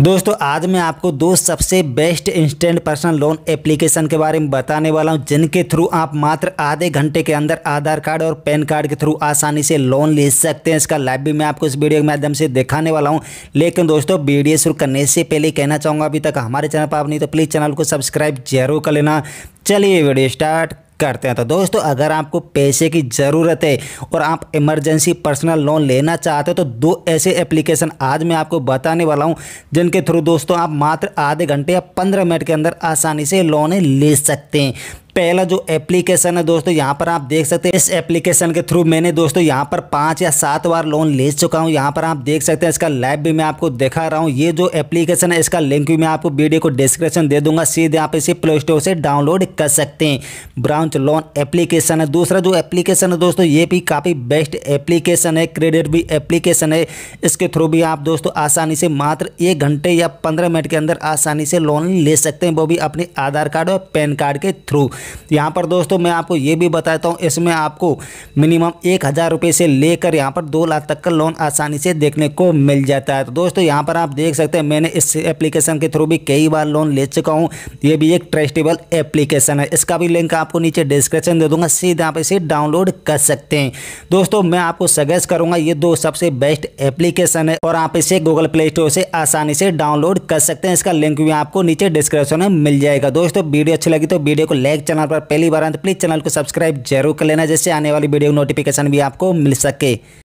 दोस्तों आज मैं आपको दो सबसे best instant personal loan application के बारे में बताने वाला हूं जिनके थ्रू आप मात्र आधे घंटे के अंदर आधार कार्ड और पैन कार्ड के थ्रू आसानी से लोन ले सकते हैं इसका लाइव भी मैं आपको इस वीडियो के माध्यम से दिखाने वाला हूं लेकिन दोस्तों वीडियो शुरू करने से पहले कहना चाहूँगा अभी तक हमारे चैनल पर आप नहीं तो प्लीज़ चैनल को सब्सक्राइब जरूर कर लेना चलिए वीडियो स्टार्ट करते हैं तो दोस्तों अगर आपको पैसे की ज़रूरत है और आप इमरजेंसी पर्सनल लोन लेना चाहते हो तो दो ऐसे एप्लीकेशन आज मैं आपको बताने वाला हूँ जिनके थ्रू दोस्तों आप मात्र आधे घंटे या पंद्रह मिनट के अंदर आसानी से लोन ले सकते हैं पहला जो एप्लीकेशन है दोस्तों यहाँ पर आप देख सकते हैं इस एप्लीकेशन के थ्रू मैंने दोस्तों यहाँ पर पाँच या सात बार लोन ले चुका हूँ यहाँ पर आप देख सकते हैं इसका लाइव भी मैं आपको दिखा रहा हूँ ये जो एप्लीकेशन है इसका लिंक भी मैं आपको वीडियो को डिस्क्रिप्शन दे दूंगा सीधे आप इसे प्ले स्टोर से डाउनलोड कर सकते हैं ब्रांच लोन एप्लीकेशन है दूसरा जो एप्लीकेशन है दोस्तों ये भी काफ़ी बेस्ट एप्लीकेशन है क्रेडिट भी एप्लीकेशन है इसके थ्रू भी आप दोस्तों आसानी से मात्र एक घंटे या पंद्रह मिनट के अंदर आसानी से लोन ले सकते हैं वो भी अपने आधार कार्ड और पैन कार्ड के थ्रू यहाँ पर दोस्तों मैं आपको ये भी बताता हूँ इसमें आपको मिनिमम एक हज़ार रुपये से लेकर यहाँ पर दो लाख तक का लोन आसानी से देखने को मिल जाता है तो दोस्तों यहाँ पर आप देख सकते हैं मैंने इस एप्लीकेशन के थ्रू भी कई बार लोन ले चुका हूँ ये भी एक ट्रस्टेबल एप्लीकेशन है इसका भी लिंक आपको नीचे डिस्क्रिप्शन दे दूँगा सीधे आप इसे डाउनलोड कर सकते हैं दोस्तों मैं आपको सजेस्ट करूँगा ये दो सबसे बेस्ट एप्लीकेशन है और आप इसे गूगल प्ले स्टोर से आसानी से डाउनलोड कर सकते हैं इसका लिंक भी आपको नीचे डिस्क्रिप्शन में मिल जाएगा दोस्तों वीडियो अच्छी लगी तो वीडियो को लाइक चैनल चैनल पर पहली बार आए तो प्लीज़ चैनल को सब्सक्राइब जरूर कर लेना जैसे आने वाली वीडियो नोटिफिकेशन भी आपको मिल सके